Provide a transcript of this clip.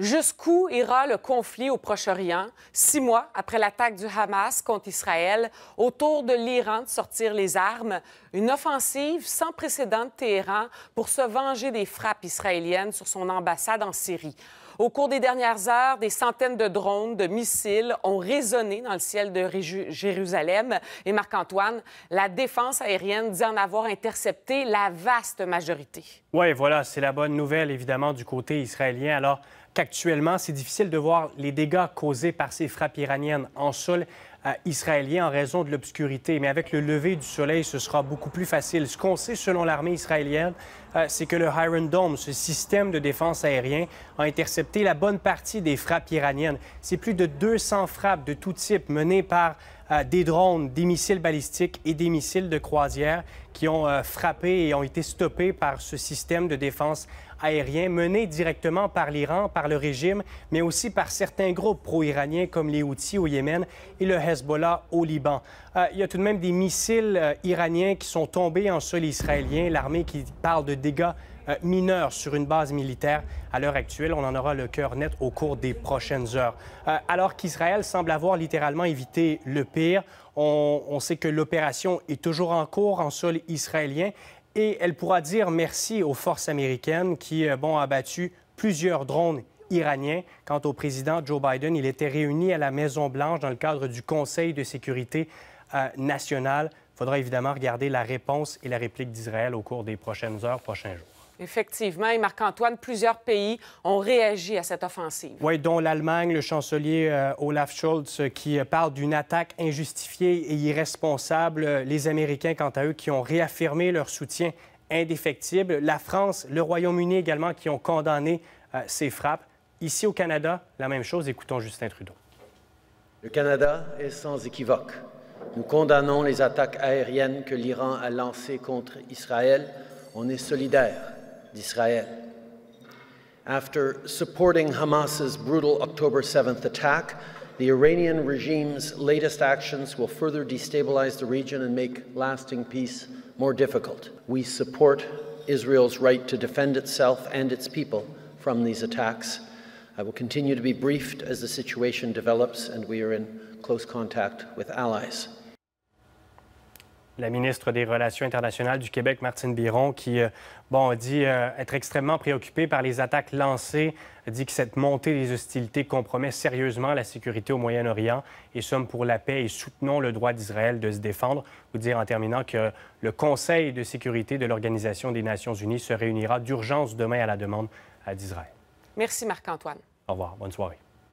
Jusqu'où ira le conflit au Proche-Orient, six mois après l'attaque du Hamas contre Israël, autour de l'Iran de sortir les armes, une offensive sans précédent de Téhéran pour se venger des frappes israéliennes sur son ambassade en Syrie? Au cours des dernières heures, des centaines de drones, de missiles ont résonné dans le ciel de Jérusalem. Et Marc-Antoine, la défense aérienne dit en avoir intercepté la vaste majorité. Oui, voilà, c'est la bonne nouvelle, évidemment, du côté israélien. Alors qu'actuellement, c'est difficile de voir les dégâts causés par ces frappes iraniennes en sol israélien en raison de l'obscurité. Mais avec le lever du soleil, ce sera beaucoup plus facile. Ce qu'on sait selon l'armée israélienne, euh, c'est que le Iron Dome, ce système de défense aérien, a intercepté la bonne partie des frappes iraniennes. C'est plus de 200 frappes de tout type menées par euh, des drones, des missiles balistiques et des missiles de croisière qui ont euh, frappé et ont été stoppés par ce système de défense aérien mené directement par l'Iran, par le régime, mais aussi par certains groupes pro-iraniens comme les Houthis au Yémen et le Hezbollah au Liban. Euh, il y a tout de même des missiles iraniens qui sont tombés en sol israélien, l'armée qui parle de dégâts euh, mineurs sur une base militaire à l'heure actuelle. On en aura le cœur net au cours des prochaines heures. Euh, alors qu'Israël semble avoir littéralement évité le pire, on, sait que l'opération est toujours en cours en sol israélien et elle pourra dire merci aux forces américaines qui, euh, ont abattu plusieurs drones iraniens. Quant au président Joe Biden, il était réuni à la Maison-Blanche dans le cadre du Conseil de sécurité national. nationale. Il faudra évidemment regarder la réponse et la réplique d'Israël au cours des prochaines heures, prochains jours. Effectivement, et Marc-Antoine, plusieurs pays ont réagi à cette offensive. Oui, dont l'Allemagne, le chancelier euh, Olaf Scholz euh, qui euh, parle d'une attaque injustifiée et irresponsable. Les Américains, quant à eux, qui ont réaffirmé leur soutien indéfectible. La France, le Royaume-Uni également, qui ont condamné ces frappes. Ici au Canada, la même chose. Écoutons Justin Trudeau. Le Canada est sans équivoque. Nous condamnons les attaques aériennes que l'Iran a lancées contre Israël. On est solidaires d'Israël. After supporting Hamas's brutal October 7th attack, the Iranian regime's latest actions will further destabilize the region and make lasting peace more difficult. We support Israel's right to defend itself and its people from these attacks. I will continue to be briefed as the situation develops, and we are in close contact with allies. la ministre des Relations internationales du Québec, Martine Biron, qui euh, bon, dit euh, être extrêmement préoccupée par les attaques lancées, dit que cette montée des hostilités compromet sérieusement la sécurité au Moyen-Orient et sommes pour la paix et soutenons le droit d'Israël de se défendre. Vous dire en terminant que le Conseil de sécurité de l'Organisation des Nations unies se réunira d'urgence demain à la demande d'Israël. Merci Marc-Antoine. Au revoir, bonne soirée.